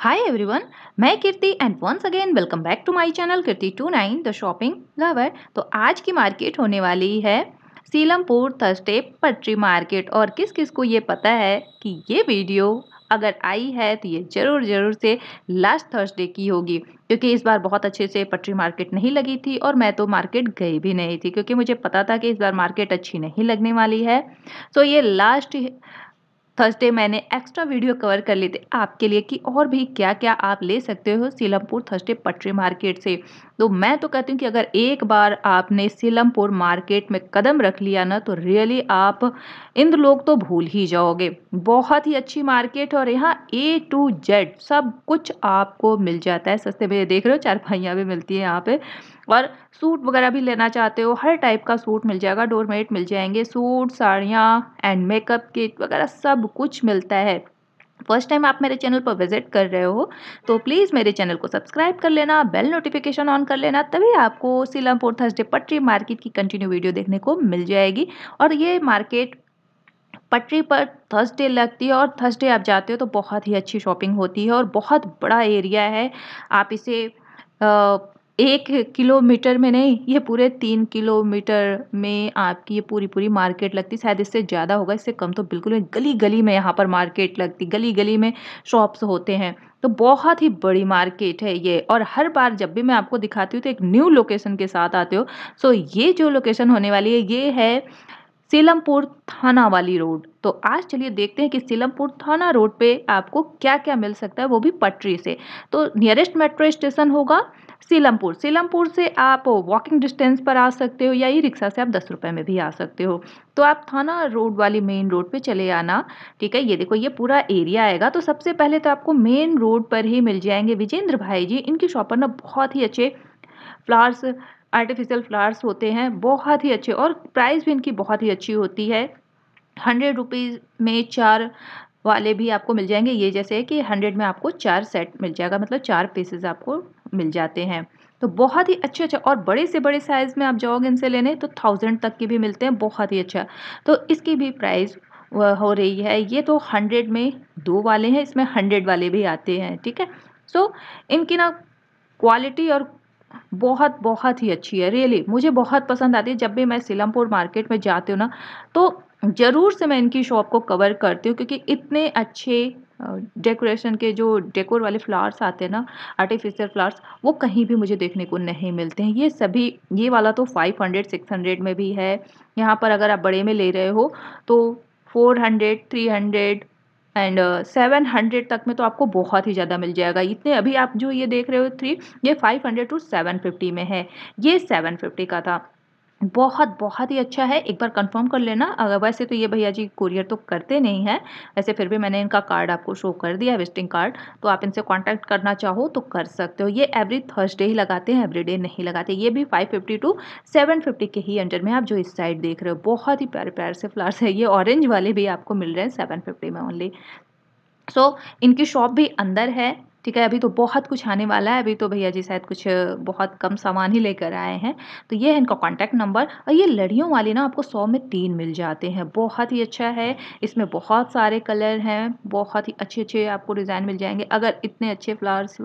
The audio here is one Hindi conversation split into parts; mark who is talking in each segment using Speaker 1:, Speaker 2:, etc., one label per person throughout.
Speaker 1: हाई एवरी वन मैं Kirti and once again welcome back to my channel Kirti two nine the shopping lover तो आज की मार्केट होने वाली है सीलमपुर थर्सडे पटरी मार्केट और किस किस को ये पता है कि ये वीडियो अगर आई है तो ये ज़रूर ज़रूर से लास्ट थर्सडे की होगी क्योंकि इस बार बहुत अच्छे से पटरी मार्केट नहीं लगी थी और मैं तो मार्केट गई भी नहीं थी क्योंकि मुझे पता था कि इस बार मार्केट अच्छी नहीं लगने वाली है सो so ये लास्ट थर्सडे मैंने एक्स्ट्रा वीडियो कवर कर लिए थी आपके लिए कि और भी क्या क्या आप ले सकते हो सीलमपुर थर्सडे पटरी मार्केट से तो मैं तो कहती हूँ कि अगर एक बार आपने सीलमपुर मार्केट में कदम रख लिया ना तो रियली आप इन लोग तो भूल ही जाओगे बहुत ही अच्छी मार्केट और यहाँ ए टू जेड सब कुछ आपको मिल जाता है सस्ते में देख रहे हो चार भाइयाँ भी मिलती हैं यहाँ पे और सूट वगैरह भी लेना चाहते हो हर टाइप का सूट मिल जाएगा डोरमेट मिल जाएंगे सूट साड़ियाँ एंड मेकअप किट वगैरह सब कुछ मिलता है फर्स्ट टाइम आप मेरे चैनल पर विजिट कर रहे हो तो प्लीज़ मेरे चैनल को सब्सक्राइब कर लेना बेल नोटिफिकेशन ऑन कर लेना तभी आपको सीलमपुर थर्सडे पटरी मार्केट की कंटिन्यू वीडियो देखने को मिल जाएगी और ये मार्केट पटरी पर थर्सडे लगती है और थर्सडे आप जाते हो तो बहुत ही अच्छी शॉपिंग होती है और बहुत बड़ा एरिया है आप इसे आ, एक किलोमीटर में नहीं ये पूरे तीन किलोमीटर में आपकी ये पूरी पूरी मार्केट लगती शायद इससे ज़्यादा होगा इससे कम तो बिल्कुल नहीं गली गली में यहाँ पर मार्केट लगती गली गली में शॉप्स होते हैं तो बहुत ही बड़ी मार्केट है ये और हर बार जब भी मैं आपको दिखाती हूँ तो एक न्यू लोकेशन के साथ आते हो सो ये जो लोकेशन होने वाली है ये है सीलमपुर थाना वाली रोड तो आज चलिए देखते हैं कि सीलमपुर थाना रोड पे आपको क्या क्या मिल सकता है वो भी पटरी से तो नियरेस्ट मेट्रो स्टेशन होगा सीलमपुर सीलमपुर से आप वॉकिंग डिस्टेंस पर आ सकते हो या ई रिक्शा से आप दस रुपये में भी आ सकते हो तो आप थाना रोड वाली मेन रोड पे चले आना ठीक है ये देखो ये पूरा एरिया आएगा तो सबसे पहले तो आपको मेन रोड पर ही मिल जाएंगे विजेंद्र भाई जी इनकी शॉप पर ना बहुत ही अच्छे फ्लावर्स आर्टिफिशियल फ्लावर्स होते हैं बहुत ही अच्छे और प्राइस भी इनकी बहुत ही अच्छी होती है हंड्रेड रुपीज़ में चार वाले भी आपको मिल जाएंगे ये जैसे है कि हंड्रेड में आपको चार सेट मिल जाएगा मतलब चार पीसेज आपको मिल जाते हैं तो बहुत ही अच्छे अच्छे और बड़े से बड़े साइज़ में आप जाओगे इनसे लेने तो थाउजेंड तक के भी मिलते हैं बहुत ही अच्छा तो इसकी भी प्राइस हो रही है ये तो हंड्रेड में दो वाले हैं इसमें हंड्रेड वाले भी आते हैं ठीक है सो so, इनकी ना क्वालिटी और बहुत बहुत ही अच्छी है रियली मुझे बहुत पसंद आती है जब भी मैं सिलमपुर मार्केट में जाती हूँ ना तो ज़रूर से मैं इनकी शॉप को कवर करती हूँ क्योंकि इतने अच्छे डेकोरेशन के जो डेकोर वाले फ्लावर्स आते हैं ना आर्टिफिशियल फ्लावर्स वो कहीं भी मुझे देखने को नहीं मिलते हैं ये सभी ये वाला तो 500 600 में भी है यहाँ पर अगर आप बड़े में ले रहे हो तो 400 300 एंड सेवन हंड्रेड तक में तो आपको बहुत ही ज़्यादा मिल जाएगा इतने अभी आप जो ये देख रहे हो थ्री ये five hundred to seven fifty में है ये सेवन फिफ्टी का था बहुत बहुत ही अच्छा है एक बार कंफर्म कर लेना अगर वैसे तो ये भैया जी कुरियर तो करते नहीं हैं वैसे फिर भी मैंने इनका कार्ड आपको शो कर दिया है विजिटिंग कार्ड तो आप इनसे कांटेक्ट करना चाहो तो कर सकते हो ये एवरी थर्सडे ही लगाते हैं एवरी डे नहीं लगाते ये भी 550 टू 750 के ही अंडर में आप जो इस साइड देख रहे हो बहुत ही प्यारे प्यारे से फ्लावर्स है ये ऑरेंज वाले भी आपको मिल रहे हैं सेवन में ओनली सो so, इनकी शॉप भी अंदर है ठीक है अभी तो बहुत कुछ आने वाला है अभी तो भैया जी शायद कुछ बहुत कम सामान ही लेकर आए हैं तो ये है इनका कॉन्टैक्ट नंबर और ये लड़ियों वाली ना आपको सौ में तीन मिल जाते हैं बहुत ही अच्छा है इसमें बहुत सारे कलर हैं बहुत ही अच्छे अच्छे आपको डिज़ाइन मिल जाएंगे अगर इतने अच्छे फ्लावर्स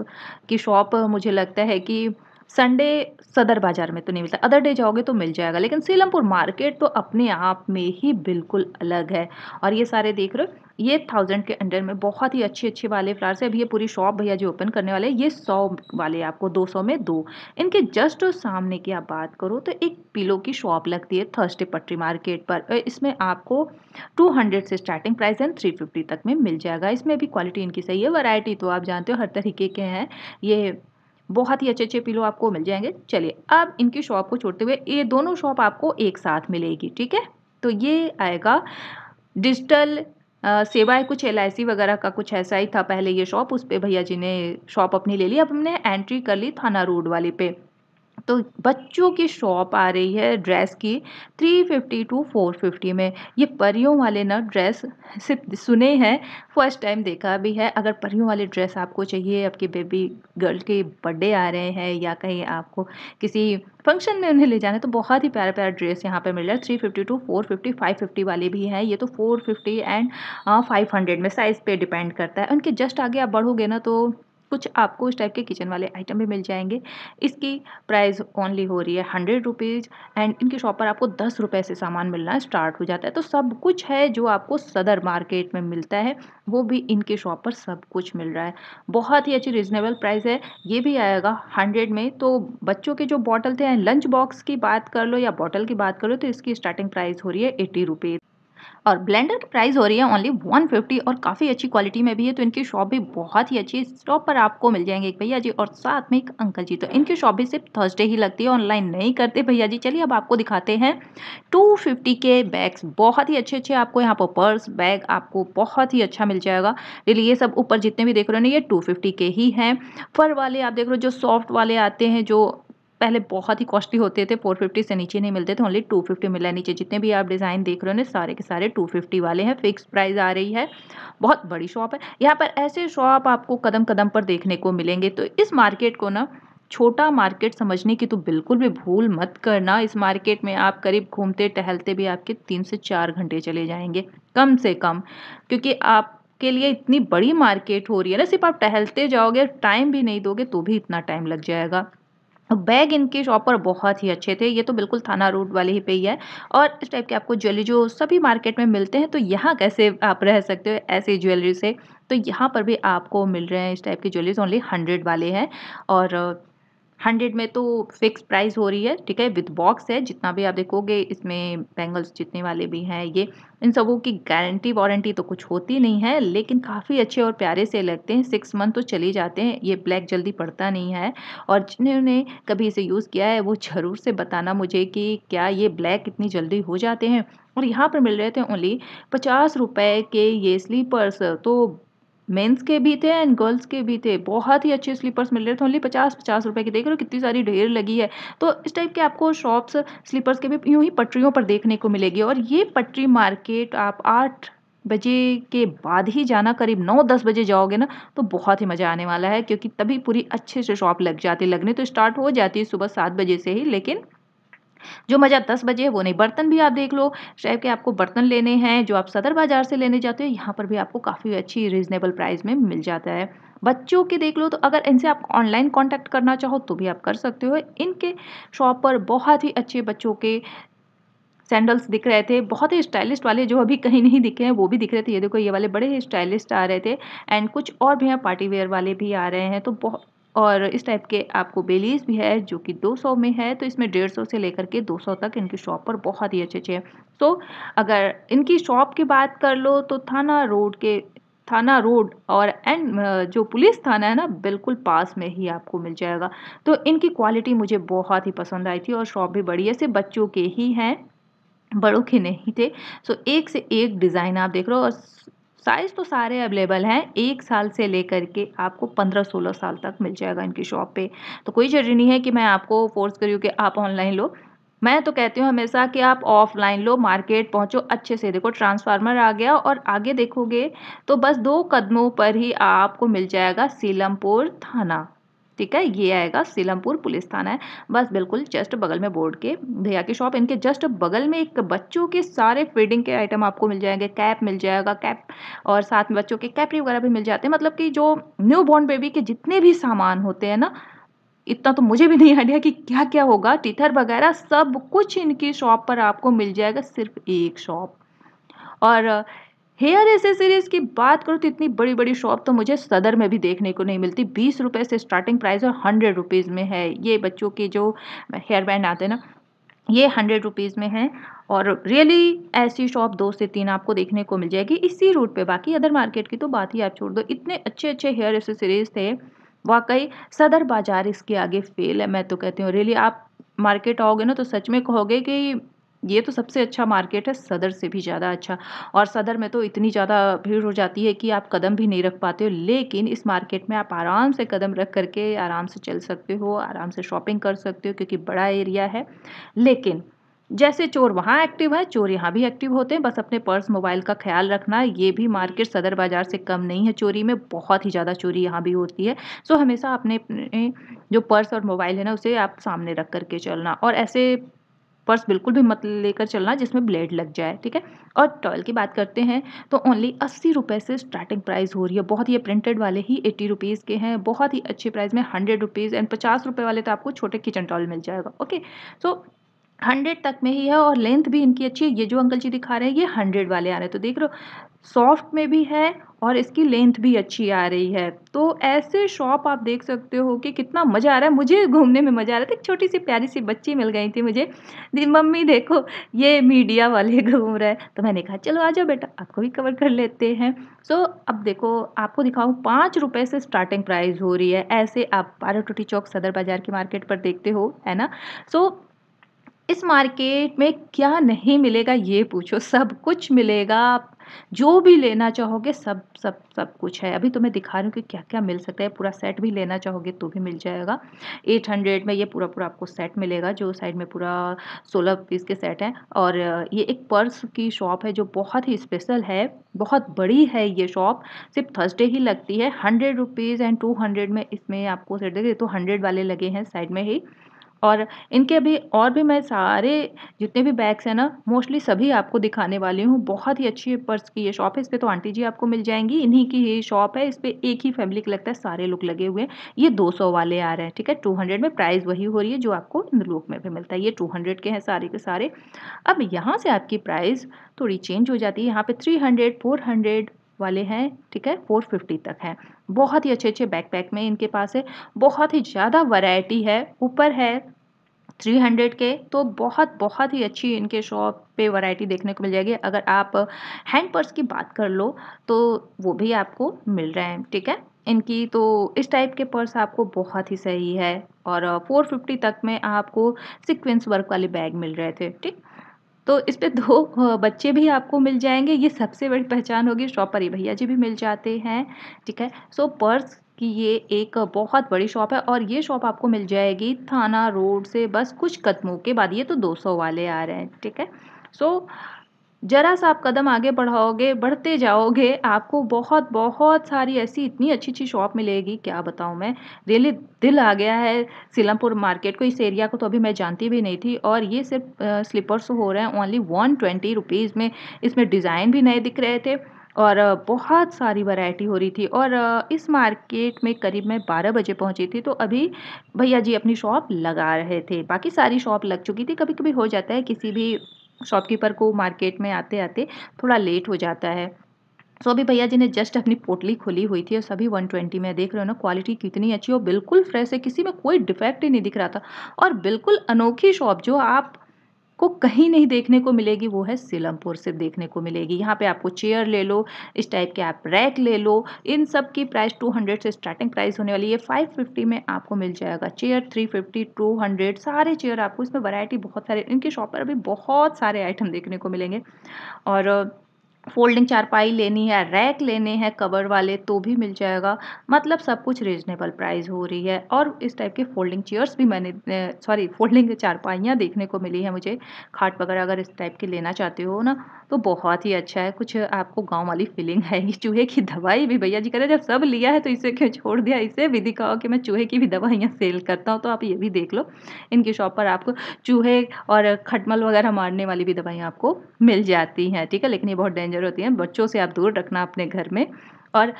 Speaker 1: की शॉप मुझे लगता है कि संडे सदर बाज़ार में तो नहीं मिलता अदर डे जाओगे तो मिल जाएगा लेकिन सीलमपुर मार्केट तो अपने आप में ही बिल्कुल अलग है और ये सारे देख रहे हो ये थाउजेंड के अंडर में बहुत ही अच्छे अच्छे वाले फ्लावर्स है अभी ये पूरी शॉप भैया जी ओपन करने वाले ये सौ वाले आपको दो सौ में दो इनके जस्ट सामने की आप बात करो तो एक पिलो की शॉप लगती है थर्सडे पटरी मार्केट पर इसमें आपको टू हंड्रेड से starting price and three fifty तक में मिल जाएगा इसमें भी क्वालिटी इनकी सही है वैरायटी तो आप जानते हो हर तरीके के हैं ये बहुत ही अच्छे अच्छे पिलो आपको मिल जाएंगे चलिए अब इनकी शॉप को छोड़ते हुए ये दोनों शॉप आपको एक साथ मिलेगी ठीक है तो ये आएगा डिजिटल सेवाएं कुछ एल वगैरह का कुछ ऐसा ही था पहले ये शॉप उस पर भैया जी ने शॉप अपनी ले ली अब हमने एंट्री कर ली थाना रोड वाले पे तो बच्चों की शॉप आ रही है ड्रेस की three fifty to four fifty में ये परियों वाले ना ड्रेस सिर्फ सुने हैं फर्स्ट टाइम देखा भी है अगर परियों वाले ड्रेस आपको चाहिए आपके बेबी गर्ल के बर्थडे आ रहे हैं या कहीं आपको किसी फंक्शन में उन्हें ले जाना है तो बहुत ही प्यारा प्यारा ड्रेस यहाँ पे मिल रहा है three fifty to four fifty five fifty वाले भी हैं ये तो four fifty and five hundred में साइज़ पे डिपेंड करता है उनके जस्ट आगे आप बढ़ोगे ना तो कुछ आपको इस टाइप के किचन वाले आइटम भी मिल जाएंगे इसकी प्राइस ओनली हो रही है हंड्रेड रुपीज़ एंड इनकी शॉप पर आपको दस रुपये से सामान मिलना स्टार्ट हो जाता है तो सब कुछ है जो आपको सदर मार्केट में मिलता है वो भी इनके शॉप पर सब कुछ मिल रहा है बहुत ही अच्छी रिजनेबल प्राइस है ये भी आएगा हंड्रेड में तो बच्चों के जो बॉटल थे लंच बॉक्स की बात कर लो या बॉटल की बात कर लो तो इसकी स्टार्टिंग प्राइस हो रही है एट्टी रुपीज़ और ब्लेंडर की प्राइस हो रही है ओनली 150 और काफ़ी अच्छी क्वालिटी में भी है तो इनकी शॉप भी बहुत ही अच्छी है स्टॉप पर आपको मिल जाएंगे एक भैया जी और साथ में एक अंकल जी तो इनकी शॉप भी सिर्फ थर्सडे ही लगती है ऑनलाइन नहीं करते भैया जी चलिए अब आपको दिखाते हैं टू के बैग्स बहुत ही अच्छे अच्छे आपको यहाँ पर पर्स बैग आपको बहुत ही अच्छा मिल जाएगा रिली ये सब ऊपर जितने भी देख रहे हो ना ये टू के ही हैं फर वाले आप देख रहे हो जो सॉफ्ट वाले आते हैं जो पहले बहुत ही कॉस्टली होते थे 450 से नीचे नहीं मिलते थे ओनली 250 मिला नीचे जितने भी आप डिज़ाइन देख रहे हो ना सारे के सारे 250 वाले हैं फिक्स प्राइस आ रही है बहुत बड़ी शॉप है यहाँ पर ऐसे शॉप आपको कदम कदम पर देखने को मिलेंगे तो इस मार्केट को ना छोटा मार्केट समझने की तो बिल्कुल भी भूल मत करना इस मार्केट में आप करीब घूमते टहलते भी आपके तीन से चार घंटे चले जाएंगे कम से कम क्योंकि आप के लिए इतनी बड़ी मार्केट हो रही है ना सिर्फ आप टहलते जाओगे टाइम भी नहीं दोगे तो भी इतना टाइम लग जाएगा बैग इनके शॉप पर बहुत ही अच्छे थे ये तो बिल्कुल थाना रोड वाले ही पे ही है और इस टाइप के आपको ज्वेलरी जो सभी मार्केट में मिलते हैं तो यहाँ कैसे आप रह सकते हो ऐसे ज्वेलरी से तो यहाँ पर भी आपको मिल रहे हैं इस टाइप के ज्वेलरीज ओनली हंड्रेड वाले हैं और हंड्रेड में तो फिक्स प्राइस हो रही है ठीक है विथ बॉक्स है जितना भी आप देखोगे इसमें बैंगल्स जितने वाले भी हैं ये इन सबों की गारंटी वारंटी तो कुछ होती नहीं है लेकिन काफ़ी अच्छे और प्यारे से लगते हैं सिक्स मंथ तो चले जाते हैं ये ब्लैक जल्दी पड़ता नहीं है और जिन्होंने कभी इसे यूज़ किया है वो ज़रूर से बताना मुझे कि क्या ये ब्लैक इतनी जल्दी हो जाते हैं और यहाँ पर मिल रहे थे ओनली पचास रुपये के ये स्लीपर्स तो मेंस के भी थे एंड गर्ल्स के भी थे बहुत ही अच्छे स्लीपर्स मिल रहे थे ओनली पचास पचास रुपए के देख रहे हो कितनी सारी ढेर लगी है तो इस टाइप के आपको शॉप्स स्लीपर्स के भी यूँ ही पटरियों पर देखने को मिलेगी और ये पटरी मार्केट आप आठ बजे के बाद ही जाना करीब नौ दस बजे जाओगे ना तो बहुत ही मज़ा आने वाला है क्योंकि तभी पूरी अच्छे से शॉप लग जाती लगने तो स्टार्ट हो जाती है सुबह सात बजे से ही लेकिन जो मज़ा दस बजे है वो नहीं बर्तन भी आप देख लो शायद के आपको बर्तन लेने हैं जो आप सदर बाज़ार से लेने जाते हो यहाँ पर भी आपको काफ़ी अच्छी रिजनेबल प्राइस में मिल जाता है बच्चों के देख लो तो अगर इनसे आप ऑनलाइन कॉन्टैक्ट करना चाहो तो भी आप कर सकते हो इनके शॉप पर बहुत ही अच्छे बच्चों के सैंडल्स दिख रहे थे बहुत ही स्टाइलिस्ट वाले जो अभी कहीं नहीं दिखे हैं वो भी दिख रहे थे ये देखो ये वाले बड़े ही स्टाइलिस्ट आ रहे थे एंड कुछ और भी हैं पार्टी वेयर वाले भी आ रहे हैं तो बहुत और इस टाइप के आपको बेलीज भी है जो कि 200 में है तो इसमें 150 से लेकर के 200 तक इनकी शॉप पर बहुत ही अच्छे अच्छे हैं तो अगर इनकी शॉप की बात कर लो तो थाना रोड के थाना रोड और एंड जो पुलिस थाना है ना बिल्कुल पास में ही आपको मिल जाएगा तो इनकी क्वालिटी मुझे बहुत ही पसंद आई थी और शॉप भी बड़ी से बच्चों के ही हैं बड़ों के नहीं थे सो एक से एक डिज़ाइन आप देख रहे हो और साइज़ तो सारे अवेलेबल हैं एक साल से लेकर के आपको पंद्रह सोलह साल तक मिल जाएगा इनकी शॉप पे तो कोई ज़रूरी नहीं है कि मैं आपको फोर्स करी कि आप ऑनलाइन लो मैं तो कहती हूँ हमेशा कि आप ऑफलाइन लो मार्केट पहुँचो अच्छे से देखो ट्रांसफार्मर आ गया और आगे देखोगे तो बस दो कदमों पर ही आपको मिल जाएगा सीलमपुर थाना ठीक है ये आएगा सीलमपुर पुलिस थाना है बस बिल्कुल जस्ट बगल में बोर्ड के भैया की शॉप इनके जस्ट बगल में एक बच्चों के सारे फीडिंग के आइटम आपको मिल जाएंगे कैप मिल जाएगा कैप और साथ में बच्चों के कैपरी वगैरह भी मिल जाते हैं मतलब कि जो न्यू बॉर्न बेबी के जितने भी सामान होते हैं ना इतना तो मुझे भी नहीं आइडिया कि क्या क्या होगा टीथर वगैरह सब कुछ इनकी शॉप पर आपको मिल जाएगा सिर्फ एक शॉप और हेयर एसेसरीज की बात करूँ तो इतनी बड़ी बड़ी शॉप तो मुझे सदर में भी देखने को नहीं मिलती बीस रुपये से स्टार्टिंग प्राइस और हंड्रेड रुपीज़ में है ये बच्चों के जो हेयर बैंड आते हैं ना ये हंड्रेड रुपीज़ में है और रियली ऐसी शॉप दो से तीन आपको देखने को मिल जाएगी इसी रूट पे बाकी अदर मार्केट की तो बात ही आप छोड़ दो इतने अच्छे अच्छे हेयर एसेसरीज थे वाकई सदर बाज़ार इसके आगे फेल है मैं तो कहती हूँ रियली आप मार्केट आओगे ना तो सच में कहोगे कि ये तो सबसे अच्छा मार्केट है सदर से भी ज़्यादा अच्छा और सदर में तो इतनी ज़्यादा भीड़ हो जाती है कि आप कदम भी नहीं रख पाते हो लेकिन इस मार्केट में आप आराम से कदम रख करके आराम से चल सकते हो आराम से शॉपिंग कर सकते हो क्योंकि बड़ा एरिया है लेकिन जैसे चोर वहाँ एक्टिव है चोर यहाँ भी एक्टिव होते हैं बस अपने पर्स मोबाइल का ख्याल रखना ये भी मार्केट सदर बाज़ार से कम नहीं है चोरी में बहुत ही ज़्यादा चोरी यहाँ भी होती है सो हमेशा अपने जो पर्स और मोबाइल है ना उसे आप सामने रख करके चलना और ऐसे पर्स बिल्कुल भी मत लेकर चलना जिसमें ब्लेड लग जाए ठीक है और टॉयल की बात करते हैं तो ओनली अस्सी रुपये से स्टार्टिंग प्राइस हो रही है बहुत ही प्रिंटेड वाले ही एट्टी रुपीज़ के हैं बहुत ही अच्छे प्राइस में हंड्रेड रुपीज़ एंड पचास रुपये वाले तो आपको छोटे किचन टॉयल मिल जाएगा ओके सो हंड्रेड तक में ही है और लेंथ भी इनकी अच्छी है ये जो अंकल जी दिखा रहे हैं ये हंड्रेड वाले आ रहे हैं तो देख रहे हो सॉफ्ट में भी है और इसकी लेंथ भी अच्छी आ रही है तो ऐसे शॉप आप देख सकते हो कि कितना मज़ा आ रहा है मुझे घूमने में मज़ा आ रहा था एक छोटी सी प्यारी सी बच्ची मिल गई थी मुझे दी मम्मी देखो ये मीडिया वाले घूम रहे तो मैंने कहा चलो आ जाओ बेटा आपको भी कवर कर लेते हैं सो so, अब देखो आपको दिखाऊँ पाँच रुपये से स्टार्टिंग प्राइस हो रही है ऐसे आप पारा टूटी चौक सदर बाज़ार की मार्केट पर देखते हो है ना सो so, इस मार्केट में क्या नहीं मिलेगा ये पूछो सब कुछ मिलेगा जो भी लेना चाहोगे सब सब सब कुछ है अभी तुम्हें तो दिखा रही हूँ कि क्या क्या मिल सकता है पूरा सेट भी लेना चाहोगे तो भी मिल जाएगा एट हंड्रेड में ये पूरा पूरा आपको सेट मिलेगा जो साइड में पूरा सोलह पीस के सेट हैं और ये एक पर्स की शॉप है जो बहुत ही स्पेशल है बहुत बड़ी है ये शॉप सिर्फ थर्सडे ही लगती है hundred rupees and two hundred में इसमें आपको सेट देखिए तो हंड्रेड वाले लगे हैं साइड में ही और इनके अभी और भी मैं सारे जितने भी बैग्स हैं ना मोस्टली सभी आपको दिखाने वाली हूँ बहुत ही अच्छी पर्स की ये शॉप है इस पर तो आंटी जी आपको मिल जाएंगी इन्हीं की ये शॉप है इस पर एक ही फैमिली के लगता है सारे लुक लगे हुए हैं ये दो सौ वाले आ रहे हैं ठीक है टू हंड्रेड में प्राइस वही हो रही है जो आपको इन लुक में भी मिलता है ये टू हंड्रेड के हैं सारे के सारे अब यहाँ से आपकी प्राइस थोड़ी चेंज हो जाती है यहाँ पे थ्री हंड्रेड फोर हंड्रेड वाले हैं ठीक है फोर फिफ्टी तक हैं बहुत ही अच्छे अच्छे बैकपैक में इनके पास है बहुत ही ज़्यादा वैरायटी है ऊपर है थ्री हंड्रेड के तो बहुत बहुत ही अच्छी इनके शॉप पे वैरायटी देखने को मिल जाएगी अगर आप हैंड पर्स की बात कर लो तो वो भी आपको मिल रहे हैं ठीक है इनकी तो इस टाइप के पर्स आपको बहुत ही सही है और फिफ्टी तक में आपको सिक्वेंस वर्क वाले बैग मिल रहे थे ठीक तो इस पर दो बच्चे भी आपको मिल जाएंगे ये सबसे बड़ी पहचान होगी शॉपर ही भैया जी भी मिल जाते हैं ठीक है सो पर्स कि ये एक बहुत बड़ी शॉप है और ये शॉप आपको मिल जाएगी थाना रोड से बस कुछ कदमों के बाद ये तो 200 वाले आ रहे हैं ठीक है सो so, ज़रा सा आप कदम आगे बढ़ाओगे बढ़ते जाओगे आपको बहुत बहुत सारी ऐसी इतनी अच्छी अच्छी शॉप मिलेगी क्या बताऊँ मैं रियली दिल आ गया है सिलमपुर मार्केट को इस एरिया को तो अभी मैं जानती भी नहीं थी और ये सिर्फ स्लीपर्स हो रहे हैं ओनली वन ट्वेंटी रुपीज़ में इसमें डिज़ाइन भी नए दिख रहे थे और बहुत सारी वैरायटी हो रही थी और इस मार्केट में करीब मैं 12 बजे पहुंची थी तो अभी भैया जी अपनी शॉप लगा रहे थे बाकी सारी शॉप लग चुकी थी कभी कभी हो जाता है किसी भी शॉपकीपर को मार्केट में आते आते थोड़ा लेट हो जाता है सो अभी भैया जी ने जस्ट अपनी पोटली खोली हुई थी और सभी 120 में देख रहे हो ना क्वालिटी कितनी अच्छी और बिल्कुल फ्रेश है किसी में कोई डिफेक्ट ही नहीं दिख रहा था और बिल्कुल अनोखी शॉप जो आप आपको कहीं नहीं देखने को मिलेगी वो है सीलमपुर से देखने को मिलेगी यहाँ पे आपको चेयर ले लो इस टाइप के आप रैक ले लो इन सब की प्राइस 200 से स्टार्टिंग प्राइस होने वाली है 550 में आपको मिल जाएगा चेयर 350 200 सारे चेयर आपको इसमें वैरायटी बहुत सारे इनके शॉप पर अभी बहुत सारे आइटम देखने को मिलेंगे और फोल्डिंग चारपाई लेनी है रैक लेने हैं कवर वाले तो भी मिल जाएगा मतलब सब कुछ रिजनेबल प्राइस हो रही है और इस टाइप के फोल्डिंग चेयर्स भी मैंने सॉरी फोल्डिंग चारपाइयाँ देखने को मिली है मुझे खाट वगैरह अगर इस टाइप की लेना चाहते हो ना तो बहुत ही अच्छा है कुछ आपको गाँव वाली फीलिंग है ये चूहे की दवाई भी भैया जी कह रहे जब सब लिया है तो इसे क्यों छोड़ दिया इसे भी दिखाओ कि मैं चूहे की भी दवाइयाँ सेल करता हूँ तो आप ये भी देख लो इनकी शॉप पर आपको चूहे और खटमल वगैरह मारने वाली भी दवाइयाँ आपको मिल जाती हैं ठीक है लेकिन ये बहुत डेंजर डेंजर होती हैं बच्चों से आप दूर रखना अपने घर में और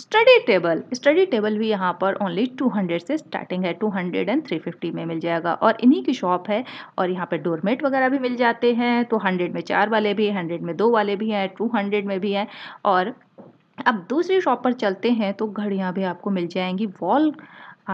Speaker 1: स्टडी टेबल स्टडी टेबल भी यहाँ पर ओनली 200 से स्टार्टिंग है 200 एंड 350 में मिल जाएगा और इन्हीं की शॉप है और यहाँ पर डोरमेट वगैरह भी मिल जाते हैं तो 100 में चार वाले भी हैं 100 में दो वाले भी हैं 200 में भी हैं और अब दूसरी शॉप पर चलते हैं तो घड़ियाँ भी आपको मिल जाएंगी वॉल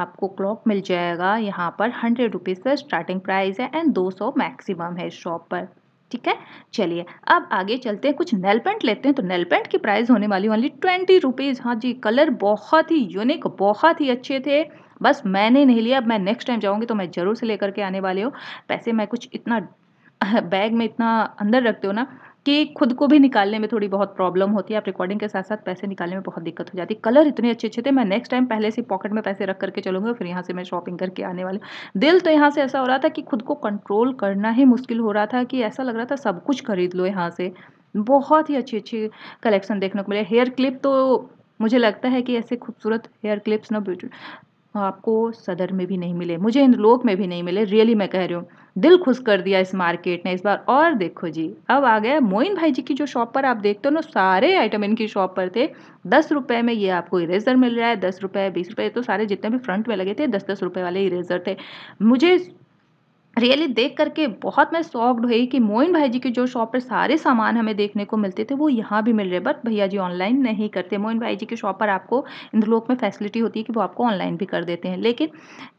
Speaker 1: आपको क्लॉक मिल जाएगा यहाँ पर हंड्रेड रुपीज़ से स्टार्टिंग प्राइस है एंड दो मैक्सिमम है शॉप पर ठीक है चलिए अब आगे चलते हैं कुछ नेल पेंट लेते हैं तो नेल पेंट की प्राइस होने वाली ओनली ट्वेंटी रुपीज़ हाँ जी कलर बहुत ही यूनिक बहुत ही अच्छे थे बस मैंने नहीं लिया अब मैं नेक्स्ट टाइम जाऊँगी तो मैं ज़रूर से लेकर के आने वाले हूँ पैसे मैं कुछ इतना बैग में इतना अंदर रखते हो ना कि खुद को भी निकालने में थोड़ी बहुत प्रॉब्लम होती है आप रिकॉर्डिंग के साथ साथ पैसे निकालने में बहुत दिक्कत हो जाती है कलर इतने अच्छे अच्छे थे मैं नेक्स्ट टाइम पहले से पॉकेट में पैसे रख करके चलूंगा फिर यहाँ से मैं शॉपिंग करके आने वाली दिल तो यहाँ से ऐसा हो रहा था कि खुद को कंट्रोल करना ही मुश्किल हो रहा था कि ऐसा लग रहा था सब कुछ खरीद लो यहाँ से बहुत ही अच्छी अच्छी कलेक्शन देखने को मिले हेयर क्लिप तो मुझे लगता है कि ऐसे खूबसूरत हेयर क्लिप्स ना ब्यूटी आपको सदर में भी नहीं मिले मुझे इंदलोक में भी नहीं मिले रियली मैं कह रही हूँ दिल खुश कर दिया इस मार्केट ने इस बार और देखो जी अब आ गया मोइन भाई जी की जो शॉप पर आप देखते हो ना सारे आइटम इनकी शॉप पर थे दस रुपये में ये आपको इरेजर मिल रहा है दस रुपये बीस रुपये तो सारे जितने भी फ्रंट में लगे थे दस दस रुपये वाले इरेजर थे मुझे रियली देख करके बहुत मैं सॉफ्ट हुई कि मोइन भाई जी की जो शॉप पर सारे सामान हमें देखने को मिलते थे वो यहाँ भी मिल रहे बट भैया जी ऑनलाइन नहीं करते मोइन भाई जी की शॉप पर आपको इंद्रलोक में फैसिलिटी होती है कि वो आपको ऑनलाइन भी कर देते हैं लेकिन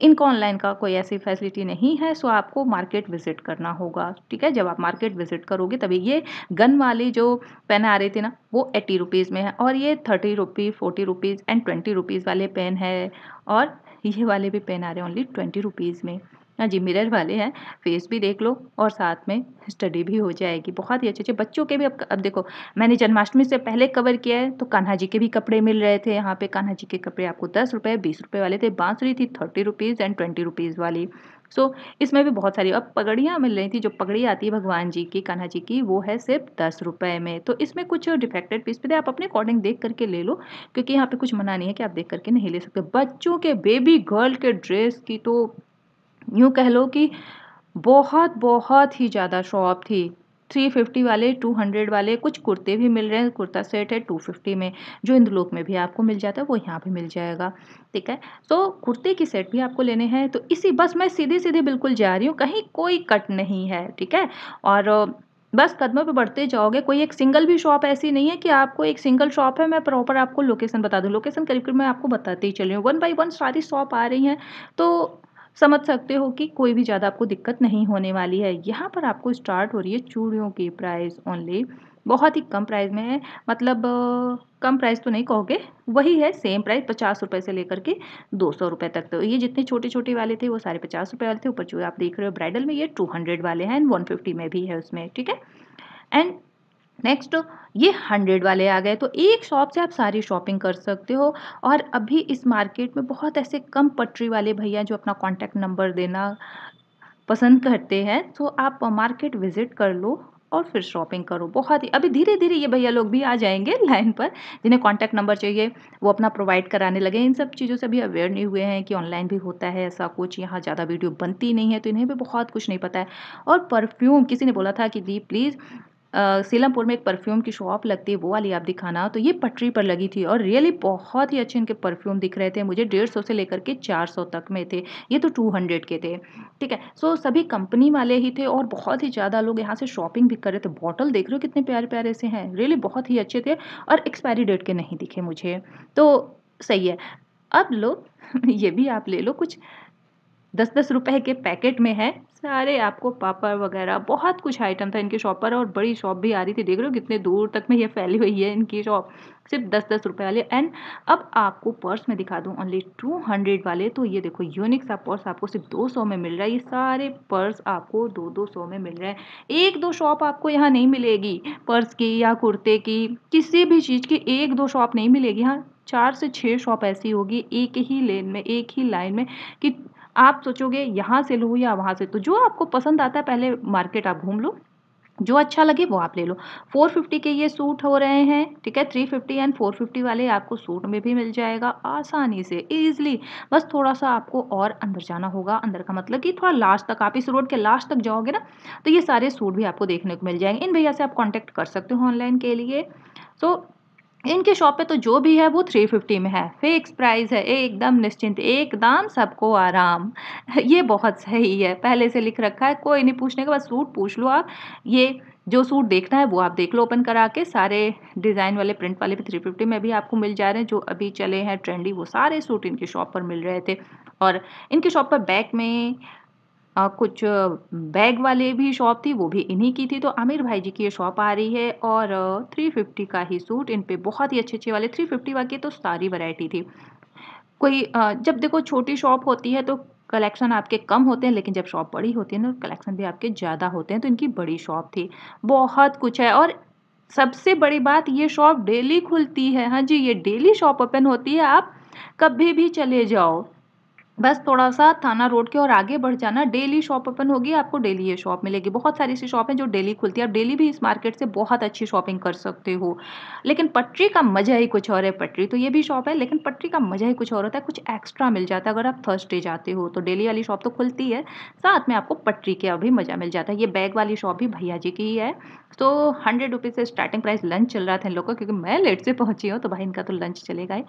Speaker 1: इनको ऑनलाइन का कोई ऐसी फैसिलिटी नहीं है सो आपको मार्केट विजिट करना होगा ठीक है जब आप मार्केट विजिट करोगे तभी ये गन वाली जो पेन आ रही थी ना वो एट्टी रुपीज़ में है और ये thirty rupees forty rupees and twenty rupees वाले पेन है और ये वाले भी पेन आ रहे हैं ओनली ट्वेंटी रुपीज़ में हाँ जी मिरर वाले हैं फेस भी देख लो और साथ में स्टडी भी हो जाएगी बहुत ही अच्छे अच्छे बच्चों के भी अब अब देखो मैंने जन्माष्टमी से पहले कवर किया है तो कान्हा जी के भी कपड़े मिल रहे थे यहाँ पे कान्हा जी के कपड़े आपको दस रुपये बीस रुपये वाले थे बांसुरी थी thirty rupees and twenty rupees वाली सो so, इसमें भी बहुत सारी अब पगड़ियाँ मिल रही थी जो पगड़ी आती है भगवान जी की कान्हा जी की वो है सिर्फ दस रुपये में तो इसमें कुछ डिफेक्टेड पीस पे थे आप अपने अकॉर्डिंग देख करके ले लो क्योंकि यहाँ पे कुछ मना नहीं है कि आप देख करके नहीं ले सकते बच्चों के बेबी गर्ल के ड्रेस की तो यूँ कह लो कि बहुत बहुत ही ज़्यादा शॉप थी थ्री फिफ्टी वाले टू हंड्रेड वाले कुछ कुर्ते भी मिल रहे हैं कुर्ता सेट है टू फिफ्टी में जो इंद्रलोक में भी आपको मिल जाता है वो यहाँ भी मिल जाएगा ठीक है तो कुर्ते की सेट भी आपको लेने हैं तो इसी बस मैं सीधे सीधे बिल्कुल जा रही हूँ कहीं कोई कट नहीं है ठीक है और बस कदमों पे बढ़ते जाओगे कोई एक सिंगल भी शॉप ऐसी नहीं है कि आपको एक सिंगल शॉप है मैं प्रॉपर आपको लोकेशन बता दूँ लोकेशन करीब करीब मैं आपको बताती ही चली हूँ वन बाई वन सारी शॉप आ रही हैं तो समझ सकते हो कि कोई भी ज़्यादा आपको दिक्कत नहीं होने वाली है यहाँ पर आपको स्टार्ट हो रही है चूड़ियों की प्राइस ओनली बहुत ही कम प्राइस में है मतलब कम प्राइस तो नहीं कहोगे वही है सेम प्राइस पचास रुपये से लेकर के दो सौ रुपये तक तो ये जितने छोटे छोटे वाले थे वो सारे पचास रुपये वाले थे ऊपर जो आप देख रहे हो ब्राइडल में ये टू हंड्रेड वाले हैं एंड वन फिफ्टी में भी है उसमें ठीक है एंड नेक्स्ट ये हंड्रेड वाले आ गए तो एक शॉप से आप सारी शॉपिंग कर सकते हो और अभी इस मार्केट में बहुत ऐसे कम पटरी वाले भैया जो अपना कॉन्टैक्ट नंबर देना पसंद करते हैं तो आप मार्केट विज़िट कर लो और फिर शॉपिंग करो बहुत ही अभी धीरे धीरे ये भैया लोग भी आ जाएंगे लाइन पर जिन्हें कॉन्टैक्ट नंबर चाहिए वो अपना प्रोवाइड कराने लगे इन सब चीज़ों से अभी अवेयर नहीं हुए हैं कि ऑनलाइन भी होता है ऐसा कुछ यहाँ ज़्यादा वीडियो बनती नहीं है तो इन्हें भी बहुत कुछ नहीं पता है और परफ्यूम किसी ने बोला था कि दी प्लीज़ सीलमपुर में एक परफ्यूम की शॉप लगती है वो वाली आप दिखाना तो ये पटरी पर लगी थी और रियली बहुत ही अच्छे इनके परफ्यूम दिख रहे थे मुझे डेढ़ सौ से लेकर के चार सौ तक में थे ये तो टू हंड्रेड के थे ठीक है सो सभी कंपनी वाले ही थे और बहुत ही ज़्यादा लोग यहाँ से शॉपिंग भी कर रहे थे बॉटल देख रहे हो कितने प्यारे प्यारे से हैं रियली बहुत ही अच्छे थे और एक्सपायरी डेट के नहीं दिखे मुझे तो सही है अब लो ये भी आप ले लो कुछ दस दस रुपए के पैकेट में है सारे आपको पापड़ वगैरह बहुत कुछ आइटम था इनकी शॉप पर और बड़ी शॉप भी आ रही थी देख रहे हो कितने दूर तक में ये फैली हुई है इनकी शॉप सिर्फ दस दस रुपये वाले एंड अब आपको पर्स में दिखा दूँ ओनली टू हंड्रेड वाले तो ये देखो यूनिक सा पर्स आपको सिर्फ दो सौ में मिल रहा है ये सारे पर्स आपको दो दो सौ में मिल रहा है एक दो शॉप आपको यहाँ नहीं मिलेगी पर्स की या कुर्ते की किसी भी चीज़ की एक दो शॉप नहीं मिलेगी हाँ चार से छः शॉप ऐसी होगी एक ही लेन में एक ही लाइन में कि आप सोचोगे यहाँ से लूँ या वहाँ से तो जो आपको पसंद आता है पहले मार्केट आप घूम लो जो अच्छा लगे वो आप ले लो 450 के ये सूट हो रहे हैं ठीक है 350 एंड 450 वाले आपको सूट में भी मिल जाएगा आसानी से ईजिली बस थोड़ा सा आपको और अंदर जाना होगा अंदर का मतलब कि थोड़ा लास्ट तक आप इस रोड के लास्ट तक जाओगे ना तो ये सारे सूट भी आपको देखने को मिल जाएंगे इन भैया से आप कॉन्टैक्ट कर सकते हो ऑनलाइन के लिए सो so, इनके शॉप पे तो जो भी है वो थ्री फिफ्टी में है फिक्स प्राइस है एकदम निश्चिंत एकदम सबको आराम ये बहुत सही है पहले से लिख रखा है कोई नहीं पूछने के बाद सूट पूछ लो आप ये जो सूट देखना है वो आप देख लो ओपन करा के सारे डिज़ाइन वाले प्रिंट वाले भी थ्री फिफ्टी में भी आपको मिल जा रहे हैं जो अभी चले हैं ट्रेंडी वो सारे सूट इनके शॉप पर मिल रहे थे और इनके शॉप पर बैक में कुछ बैग वाले भी शॉप थी वो भी इन्हीं की थी तो आमिर भाई जी की ये शॉप आ रही है और थ्री फिफ्टी का ही सूट इन पे बहुत ही अच्छे अच्छे वाले थ्री फिफ्टी वाले तो सारी वैरायटी थी कोई जब देखो छोटी शॉप होती है तो कलेक्शन आपके कम होते हैं लेकिन जब शॉप बड़ी होती है ना कलेक्शन तो भी आपके ज़्यादा होते हैं तो इनकी बड़ी शॉप थी बहुत कुछ है और सबसे बड़ी बात ये शॉप डेली खुलती है हाँ जी ये डेली शॉप ओपन होती है आप कभी भी चले जाओ बस थोड़ा सा थाना रोड के और आगे बढ़ जाना डेली शॉप ओपन होगी आपको डेली ये शॉप मिलेगी बहुत सारी ऐसी शॉप हैं जो डेली खुलती है आप डेली भी इस मार्केट से बहुत अच्छी शॉपिंग कर सकते हो लेकिन पटरी का मज़ा ही कुछ और है पटरी तो ये भी शॉप है लेकिन पटरी का मज़ा ही कुछ और होता है कुछ एक्स्ट्रा मिल जाता है अगर आप थर्सडे जाते हो तो डेली वाली शॉप तो खुलती है साथ में आपको पटरी का भी मज़ा मिल जाता है ये बैग वाली शॉप भी भैया जी की ही है तो हंड्रेड रुपीज़ से स्टार्टिंग प्राइस लंच चल रहा था इन लोग का क्योंकि मैं लेट से पहुंची हूँ तो भाई इनका तो लंच चलेगा ही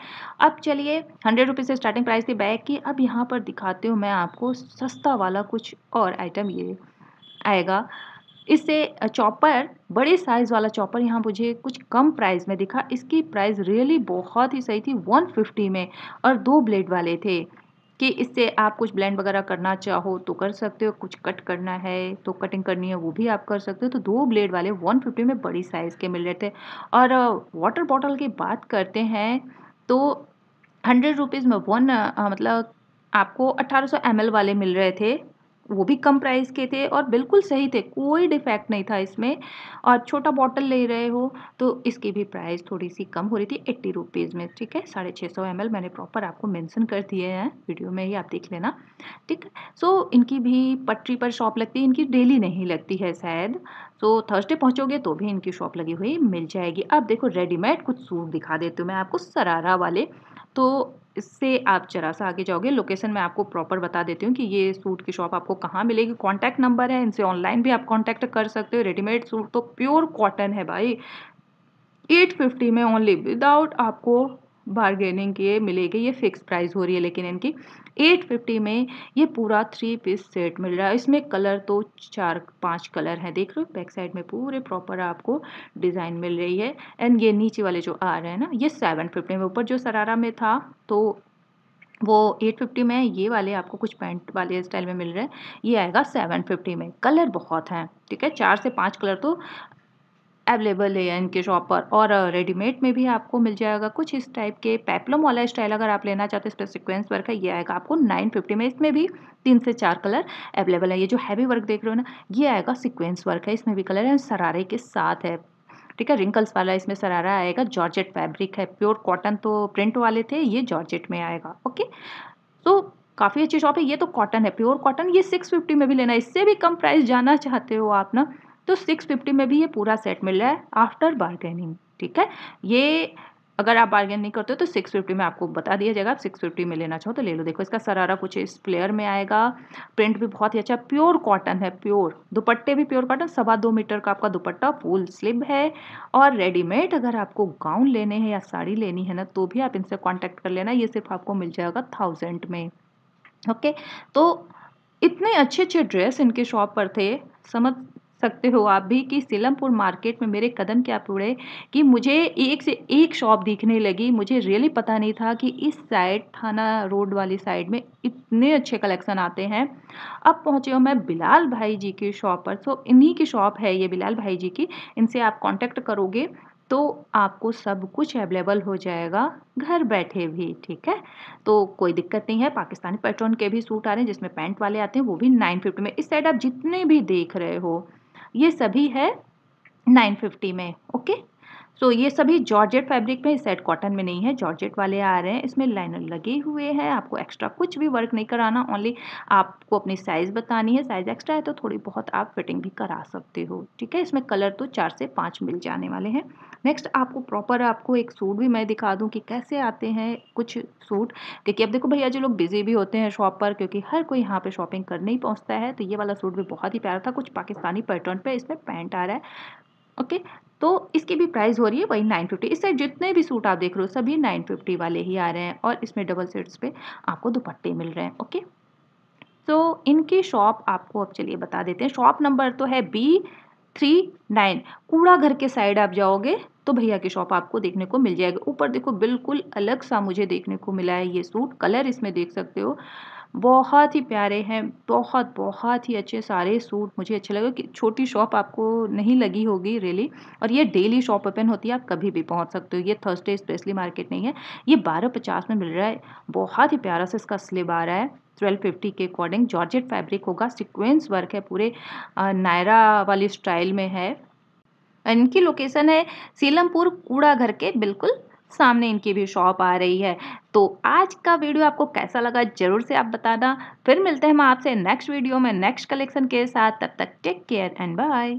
Speaker 1: अब चलिए हंड्रेड रुपीज़ से स्टार्टिंग प्राइस थी बैग की अब यहाँ यहाँ पर दिखाते हूँ मैं आपको सस्ता वाला कुछ और आइटम ये आएगा इससे चॉपर बड़े साइज़ वाला चॉपर यहाँ मुझे कुछ कम प्राइस में दिखा इसकी प्राइस रियली बहुत ही सही थी 150 में और दो ब्लेड वाले थे कि इससे आप कुछ ब्लेंड वगैरह करना चाहो तो कर सकते हो कुछ कट करना है तो कटिंग करनी है वो भी आप कर सकते हो तो दो ब्लेड वाले 150 में बड़ी साइज़ के मिल रहे थे और वाटर बॉटल की बात करते हैं तो हंड्रेड रुपीज़ में वन मतलब आपको 1800 ml वाले मिल रहे थे वो भी कम प्राइस के थे और बिल्कुल सही थे कोई डिफेक्ट नहीं था इसमें और छोटा बॉटल ले रहे हो तो इसकी भी प्राइस थोड़ी सी कम हो रही थी एट्टी रुपीज़ में ठीक है साढ़े छः सौ एम मैंने प्रॉपर आपको मेंशन कर दिए हैं वीडियो में ही आप देख लेना ठीक है सो इनकी भी पटरी पर शॉप लगती है इनकी डेली नहीं लगती है शायद सो थर्सडे पहुँचोगे तो भी इनकी शॉप लगी हुई मिल जाएगी अब देखो रेडीमेड कुछ सूट दिखा देती हूँ मैं आपको सरारा वाले तो इससे आप जरा सा आगे जाओगे लोकेशन मैं आपको प्रॉपर बता देती हूँ कि ये सूट की शॉप आपको कहाँ मिलेगी कॉन्टैक्ट नंबर है इनसे ऑनलाइन भी आप कॉन्टैक्ट कर सकते हो रेडीमेड सूट तो प्योर कॉटन है भाई एट फिफ्टी में ओनली विदाउट आपको बारगेनिंग की मिलेगी ये फिक्स प्राइस हो रही है लेकिन इनकी एट फिफ्टी में ये पूरा थ्री पीस सेट मिल रहा है इसमें कलर तो चार पांच कलर हैं देख रहे हो बैक साइड में पूरे प्रॉपर आपको डिज़ाइन मिल रही है एंड ये नीचे वाले जो आ रहे हैं ना ये सेवन फिफ्टी में ऊपर जो सरारा में था तो वो एट फिफ्टी में ये वाले आपको कुछ पैंट वाले स्टाइल में मिल रहे हैं ये आएगा सेवन फिफ्टी में कलर बहुत हैं ठीक है चार से पांच कलर तो अवेलेबल है इनके शॉप पर और रेडीमेड में भी आपको मिल जाएगा कुछ इस टाइप के पैपलम वाला स्टाइल अगर आप लेना चाहते हो इस पर सिक्वेंस वर्क है ये आएगा आपको नाइन फिफ्टी में इसमें भी तीन से चार कलर अवेलेबल है ये जो हैवी वर्क देख रहे हो ना ये आएगा सिक्वेंस वर्क है इसमें भी कलर है सरारे के साथ है ठीक है रिंकल्स वाला इसमें सरारा आएगा जॉर्जेट फैब्रिक है प्योर कॉटन तो प्रिंट वाले थे ये जॉर्जेट में आएगा ओके तो काफ़ी अच्छी शॉप है ये तो कॉटन है प्योर कॉटन ये सिक्स फिफ्टी में भी लेना है इससे भी कम प्राइस जाना चाहते हो आप ना तो सिक्स फिफ्टी में भी ये पूरा सेट मिल रहा है आफ्टर बार्गेनिंग ठीक है ये अगर आप बार्गेन नहीं करते हो तो सिक्स फिफ्टी में आपको बता दिया जाएगा आप सिक्स फिफ्टी में लेना चाहो तो ले लो देखो इसका सरारा कुछ इस फ्लेयर में आएगा प्रिंट भी बहुत ही अच्छा प्योर कॉटन है प्योर दुपट्टे भी प्योर कॉटन सवा दो मीटर का आपका दुपट्टा फुल स्लिप है और रेडीमेड अगर आपको गाउन लेने हैं या साड़ी लेनी है ना तो भी आप इनसे कॉन्टैक्ट कर लेना ये सिर्फ आपको मिल जाएगा थाउजेंड में ओके तो इतने अच्छे अच्छे ड्रेस इनके शॉप पर थे समझ सकते हो आप भी कि सिलमपुर मार्केट में मेरे कदम क्या पड़े कि मुझे एक से एक शॉप दिखने लगी मुझे रियली पता नहीं था कि इस साइड थाना रोड वाली साइड में इतने अच्छे कलेक्शन आते हैं अब पहुंचे हो मैं बिलाल भाई जी की शॉप पर सो इन्हीं की शॉप है ये बिलाल भाई जी की इनसे आप कांटेक्ट करोगे तो आपको सब कुछ अवेलेबल हो जाएगा घर बैठे भी ठीक है तो कोई दिक्कत नहीं है पाकिस्तानी पैटर्न के भी सूट आ रहे हैं जिसमें पैंट वाले आते हैं वो भी नाइन फिफ्टी में इस साइड आप जितने भी देख रहे हो ये सभी है 950 में ओके okay? सो so, ये सभी जॉर्जेट फैब्रिक में सेट कॉटन में नहीं है जॉर्जेट वाले आ रहे हैं इसमें लाइनर लगे हुए हैं आपको एक्स्ट्रा कुछ भी वर्क नहीं कराना ओनली आपको अपनी साइज़ बतानी है साइज़ एक्स्ट्रा है तो थोड़ी बहुत आप फिटिंग भी करा सकते हो ठीक है इसमें कलर तो चार से पाँच मिल जाने वाले हैं नेक्स्ट आपको प्रॉपर आपको एक सूट भी मैं दिखा दूँ कि कैसे आते हैं कुछ सूट क्योंकि अब देखो भैया जो लोग बिजी भी होते हैं शॉप पर क्योंकि हर कोई यहाँ पर शॉपिंग करने ही पहुँचता है तो ये वाला सूट भी बहुत ही प्यारा था कुछ पाकिस्तानी पैटर्न पर इसमें पैंट आ रहा है ओके तो इसकी भी प्राइस हो रही है वही नाइन फिफ्टी इससे जितने भी सूट आप देख रहे हो सभी नाइन फिफ्टी वाले ही आ रहे हैं और इसमें डबल सेट्स पे आपको दुपट्टे मिल रहे हैं ओके तो इनकी शॉप आपको अब चलिए बता देते हैं शॉप नंबर तो है बी थ्री नाइन कूड़ा घर के साइड आप जाओगे तो भैया की शॉप आपको देखने को मिल जाएगी ऊपर देखो बिल्कुल अलग सा मुझे देखने को मिला है ये सूट कलर इसमें देख सकते हो बहुत ही प्यारे हैं बहुत बहुत ही अच्छे सारे सूट मुझे अच्छे लगे कि छोटी शॉप आपको नहीं लगी होगी रियली और ये डेली शॉप ओपन होती है आप कभी भी पहुंच सकते हो ये थर्सडे स्पेशली मार्केट नहीं है ये बारह पचास में मिल रहा है बहुत ही प्यारा सा इसका स्लिप आ रहा है ट्वेल्व फिफ्टी के अकॉर्डिंग जॉर्जेट फैब्रिक होगा सिक्वेंस वर्क है पूरे नायरा वाली स्टाइल में है इनकी लोकेशन है सीलमपुर कूड़ा घर के बिल्कुल सामने इनकी भी शॉप आ रही है तो आज का वीडियो आपको कैसा लगा ज़रूर से आप बताना फिर मिलते हैं हम आपसे नेक्स्ट वीडियो में नेक्स्ट कलेक्शन के साथ तब तक टेक केयर एंड बाय